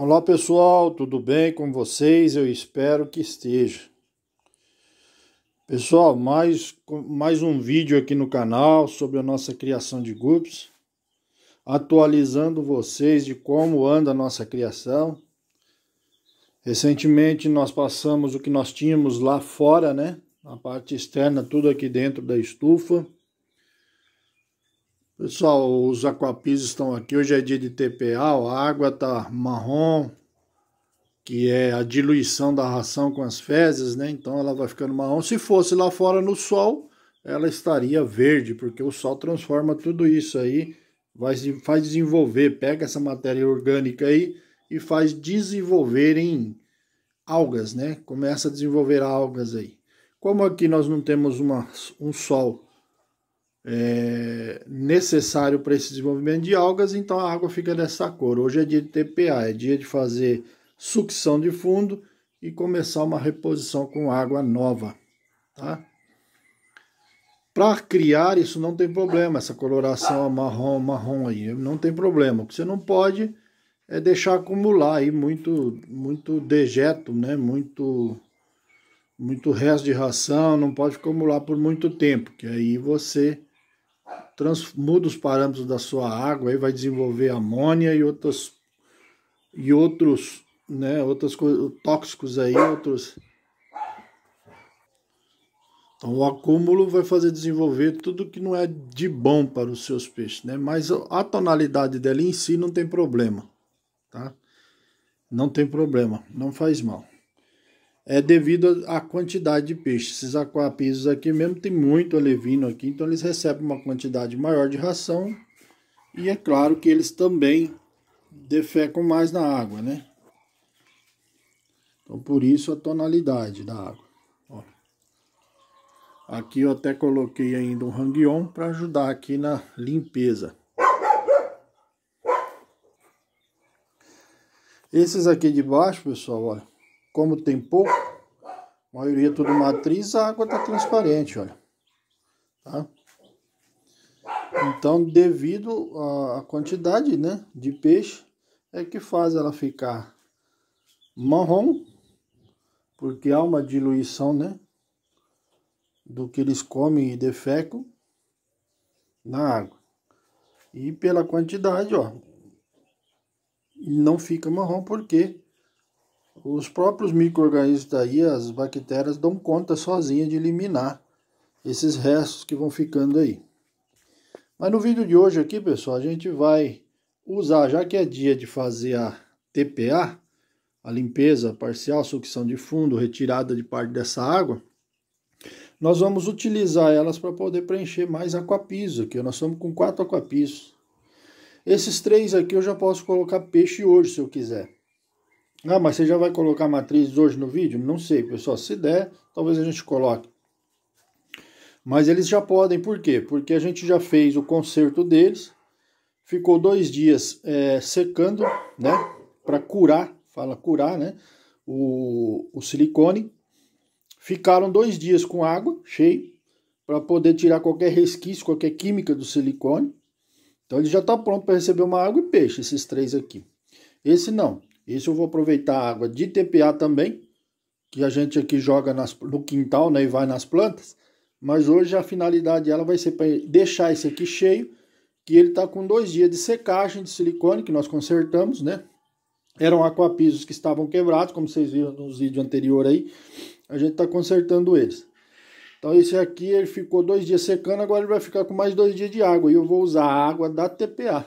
Olá pessoal, tudo bem com vocês? Eu espero que esteja. Pessoal, mais, mais um vídeo aqui no canal sobre a nossa criação de grupos, atualizando vocês de como anda a nossa criação. Recentemente nós passamos o que nós tínhamos lá fora, né? Na parte externa, tudo aqui dentro da estufa. Pessoal, os aquapis estão aqui. Hoje é dia de TPA, a água tá marrom, que é a diluição da ração com as fezes, né? Então ela vai ficando marrom. Se fosse lá fora no sol, ela estaria verde, porque o sol transforma tudo isso aí, vai, faz desenvolver, pega essa matéria orgânica aí e faz desenvolver em algas, né? Começa a desenvolver algas aí. Como aqui nós não temos uma, um sol é, necessário para esse desenvolvimento de algas, então a água fica dessa cor. Hoje é dia de TPA, é dia de fazer sucção de fundo e começar uma reposição com água nova. Tá? Para criar, isso não tem problema, essa coloração é marrom, marrom aí, não tem problema. O que você não pode é deixar acumular aí muito, muito dejeto, né? muito, muito resto de ração, não pode acumular por muito tempo, que aí você trans, muda os parâmetros da sua água, aí vai desenvolver amônia e outras e outros, né, outras tóxicos aí, outros. Então o acúmulo vai fazer desenvolver tudo que não é de bom para os seus peixes, né? Mas a tonalidade dela em si não tem problema, tá? Não tem problema, não faz mal é devido à quantidade de peixe. Esses aquapisos aqui mesmo tem muito alevino aqui, então eles recebem uma quantidade maior de ração e é claro que eles também defecam mais na água, né? Então por isso a tonalidade da água. Ó. Aqui eu até coloquei ainda um hanguion para ajudar aqui na limpeza. Esses aqui de baixo, pessoal, olha como tem pouco, a maioria é tudo matriz, a água está transparente, olha. Tá? Então, devido à quantidade né, de peixe, é que faz ela ficar marrom, porque há uma diluição né, do que eles comem e defecam na água. E pela quantidade, ó, não fica marrom porque os próprios micro-organismos daí, as bactérias, dão conta sozinha de eliminar esses restos que vão ficando aí. Mas no vídeo de hoje aqui, pessoal, a gente vai usar, já que é dia de fazer a TPA, a limpeza parcial, sucção de fundo, retirada de parte dessa água, nós vamos utilizar elas para poder preencher mais aquapiso, Aqui nós estamos com quatro aquapisos. Esses três aqui eu já posso colocar peixe hoje, se eu quiser. Ah, mas você já vai colocar matrizes hoje no vídeo? Não sei, pessoal. Se der, talvez a gente coloque. Mas eles já podem, por quê? Porque a gente já fez o conserto deles, ficou dois dias é, secando, né? Para curar, fala curar, né? O, o silicone. Ficaram dois dias com água cheio para poder tirar qualquer resquício, qualquer química do silicone. Então ele já está pronto para receber uma água e peixe, esses três aqui. Esse não. Esse eu vou aproveitar a água de TPA também, que a gente aqui joga nas, no quintal né, e vai nas plantas. Mas hoje a finalidade dela vai ser para deixar esse aqui cheio, que ele está com dois dias de secagem de silicone, que nós consertamos, né? Eram aquapisos que estavam quebrados, como vocês viram nos vídeos anteriores aí. A gente está consertando eles. Então esse aqui ele ficou dois dias secando, agora ele vai ficar com mais dois dias de água. E eu vou usar a água da TPA,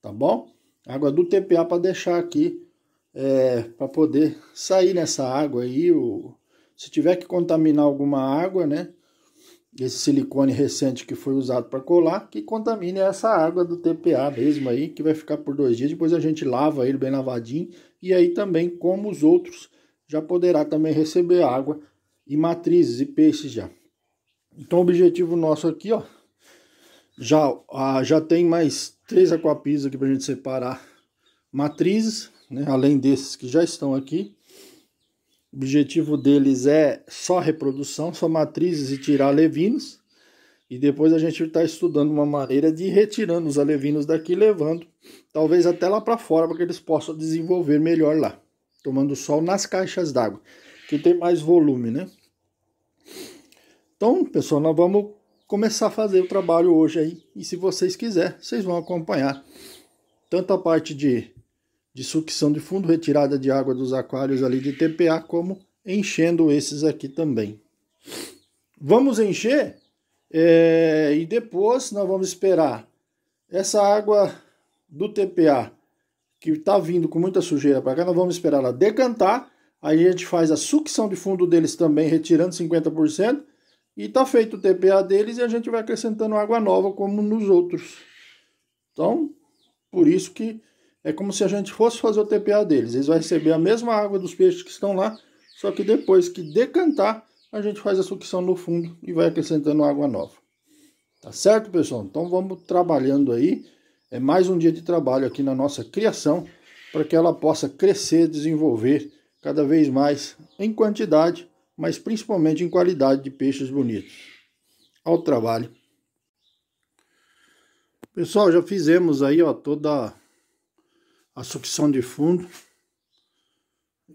tá bom? Água do TPA para deixar aqui é, para poder sair nessa água aí. O, se tiver que contaminar alguma água, né? Esse silicone recente que foi usado para colar, que contamine essa água do TPA mesmo aí, que vai ficar por dois dias. Depois a gente lava ele bem lavadinho e aí também, como os outros, já poderá também receber água e matrizes e peixes já. Então o objetivo nosso aqui, ó, já, ah, já tem mais três aquapis aqui para a gente separar matrizes né, além desses que já estão aqui. O objetivo deles é só reprodução, só matrizes e tirar alevinos. E depois a gente está estudando uma maneira de ir retirando os alevinos daqui, levando talvez até lá para fora, para que eles possam desenvolver melhor lá, tomando sol nas caixas d'água, que tem mais volume, né? Então, pessoal, nós vamos começar a fazer o trabalho hoje aí. E se vocês quiserem, vocês vão acompanhar tanto a parte de de sucção de fundo, retirada de água dos aquários ali de TPA, como enchendo esses aqui também. Vamos encher é, e depois nós vamos esperar essa água do TPA que está vindo com muita sujeira para cá, nós vamos esperar ela decantar, aí a gente faz a sucção de fundo deles também, retirando 50%, e está feito o TPA deles e a gente vai acrescentando água nova como nos outros. Então, por isso que é como se a gente fosse fazer o TPA deles. Eles vão receber a mesma água dos peixes que estão lá, só que depois que decantar, a gente faz a sucção no fundo e vai acrescentando água nova. Tá certo, pessoal? Então vamos trabalhando aí. É mais um dia de trabalho aqui na nossa criação para que ela possa crescer, desenvolver cada vez mais em quantidade, mas principalmente em qualidade de peixes bonitos. Ao trabalho. Pessoal, já fizemos aí ó, toda a sucção de fundo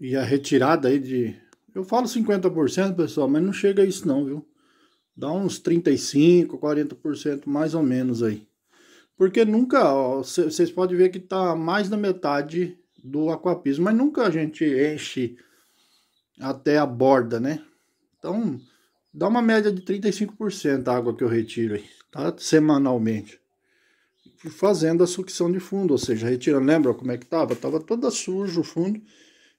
e a retirada aí de... Eu falo 50%, pessoal, mas não chega a isso não, viu? Dá uns 35%, 40% mais ou menos aí. Porque nunca, vocês podem ver que tá mais da metade do aquapiso mas nunca a gente enche até a borda, né? Então, dá uma média de 35% a água que eu retiro aí, tá? Semanalmente fazendo a sucção de fundo, ou seja, retirando. Lembra como é que estava? Estava todo sujo o fundo.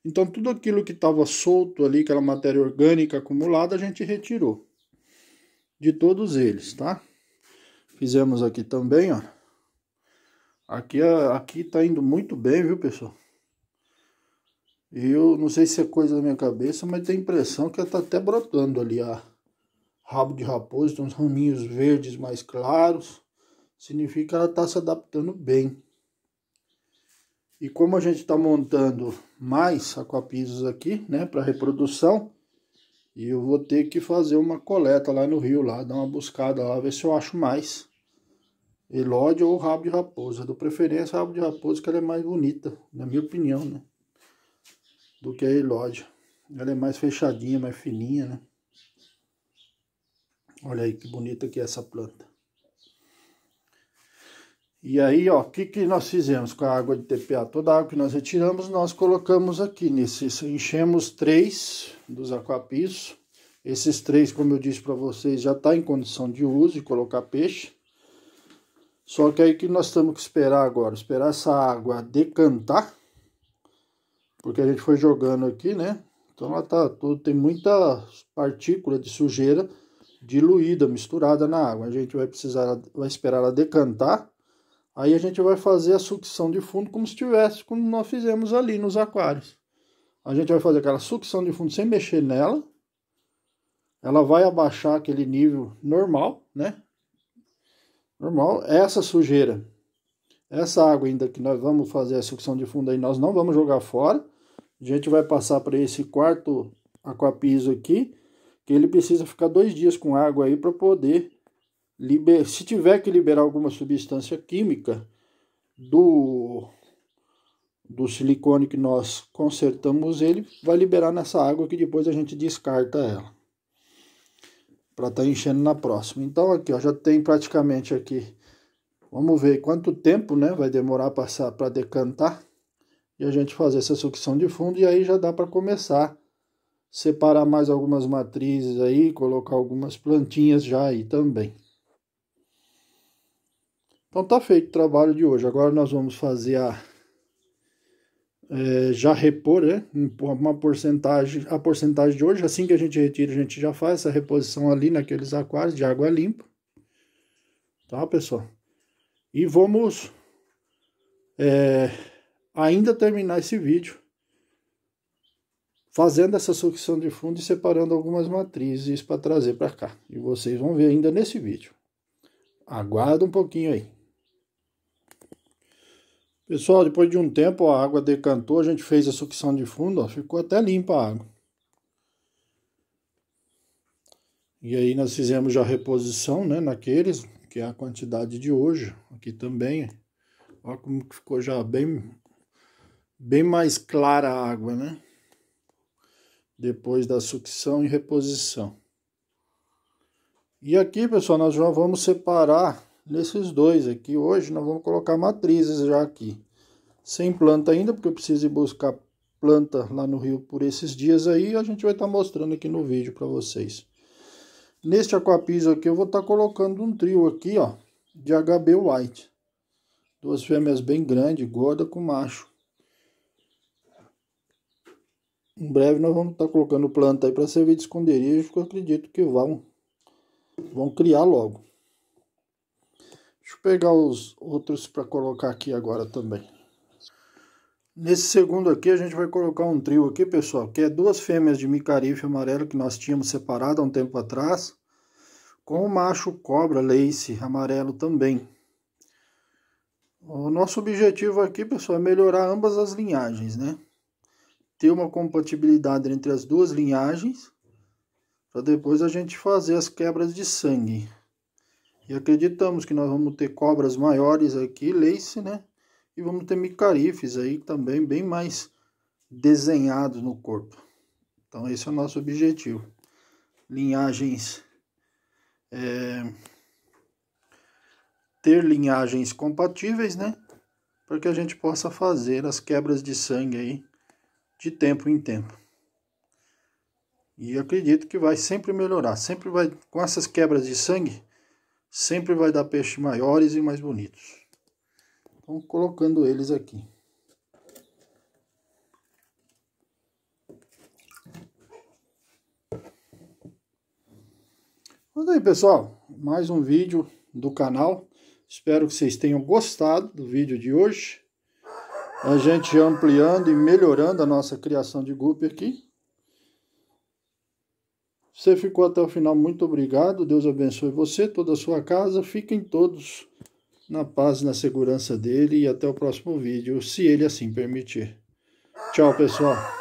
Então, tudo aquilo que estava solto ali, aquela matéria orgânica acumulada, a gente retirou. De todos eles, tá? Fizemos aqui também, ó. Aqui, aqui tá indo muito bem, viu, pessoal? Eu não sei se é coisa da minha cabeça, mas tem a impressão que está tá até brotando ali, a rabo de raposa, uns raminhos verdes mais claros significa que ela está se adaptando bem. E como a gente está montando mais aquapisos aqui, né, para reprodução, e eu vou ter que fazer uma coleta lá no rio, lá, dar uma buscada lá, ver se eu acho mais. Elode ou rabo de raposa, do preferência rabo de raposa, que ela é mais bonita, na minha opinião, né, do que a elode. Ela é mais fechadinha, mais fininha, né. Olha aí que bonita que é essa planta. E aí, ó, o que, que nós fizemos com a água de TPA? Toda a água que nós retiramos, nós colocamos aqui Nesses enchemos três dos aquapisos. Esses três, como eu disse para vocês, já está em condição de uso, e colocar peixe. Só que aí que nós temos que esperar agora, esperar essa água decantar, porque a gente foi jogando aqui, né? Então ela tá todo tem muita partícula de sujeira diluída, misturada na água. A gente vai precisar vai esperar ela decantar Aí a gente vai fazer a sucção de fundo como se tivesse, como nós fizemos ali nos aquários. A gente vai fazer aquela sucção de fundo sem mexer nela. Ela vai abaixar aquele nível normal, né? Normal. Essa sujeira, essa água ainda que nós vamos fazer a sucção de fundo aí, nós não vamos jogar fora. A gente vai passar para esse quarto aquapiso aqui, que ele precisa ficar dois dias com água aí para poder liber, se tiver que liberar alguma substância química do, do silicone que nós consertamos ele, vai liberar nessa água que depois a gente descarta ela. Para estar tá enchendo na próxima. Então aqui ó, já tem praticamente aqui. Vamos ver quanto tempo né, vai demorar passar para decantar e a gente fazer essa sucção de fundo e aí já dá para começar separar mais algumas matrizes aí, colocar algumas plantinhas já aí também. Então tá feito o trabalho de hoje. Agora nós vamos fazer a é, já repor, né? Uma porcentagem, a porcentagem de hoje, assim que a gente retira, a gente já faz essa reposição ali naqueles aquários de água limpa. Tá, pessoal? E vamos é, ainda terminar esse vídeo fazendo essa sucção de fundo e separando algumas matrizes para trazer para cá. E vocês vão ver ainda nesse vídeo. Aguarda um pouquinho aí. Pessoal, depois de um tempo a água decantou, a gente fez a sucção de fundo, ó, ficou até limpa a água. E aí nós fizemos já reposição, né, naqueles, que é a quantidade de hoje, aqui também. Olha como ficou já bem, bem mais clara a água, né? Depois da sucção e reposição. E aqui, pessoal, nós já vamos separar nesses dois aqui. Hoje nós vamos colocar matrizes já aqui. Sem planta ainda, porque eu preciso ir buscar planta lá no rio por esses dias aí. A gente vai estar tá mostrando aqui no vídeo para vocês. Neste aquapiso aqui eu vou estar tá colocando um trio aqui, ó, de HB White. Duas fêmeas bem grandes, gorda com macho. Em breve nós vamos estar tá colocando planta aí para servir de esconderijo, que eu acredito que vão, vão criar logo. Deixa eu pegar os outros para colocar aqui agora também. Nesse segundo aqui, a gente vai colocar um trio aqui, pessoal, que é duas fêmeas de micarife amarelo que nós tínhamos separado há um tempo atrás, com o macho cobra lace amarelo também. O nosso objetivo aqui, pessoal, é melhorar ambas as linhagens, né? Ter uma compatibilidade entre as duas linhagens, para depois a gente fazer as quebras de sangue. E acreditamos que nós vamos ter cobras maiores aqui, lace, né? E vamos ter micarifes aí também, bem mais desenhados no corpo. Então esse é o nosso objetivo. Linhagens... É, ter linhagens compatíveis, né? Para que a gente possa fazer as quebras de sangue aí de tempo em tempo. E acredito que vai sempre melhorar, sempre vai com essas quebras de sangue sempre vai dar peixes maiores e mais bonitos. Então, colocando eles aqui. Então é aí, pessoal, mais um vídeo do canal. Espero que vocês tenham gostado do vídeo de hoje. A gente ampliando e melhorando a nossa criação de guppy aqui. Você ficou até o final, muito obrigado. Deus abençoe você, toda a sua casa. Fiquem todos na paz na segurança dele. E até o próximo vídeo, se ele assim permitir. Tchau, pessoal.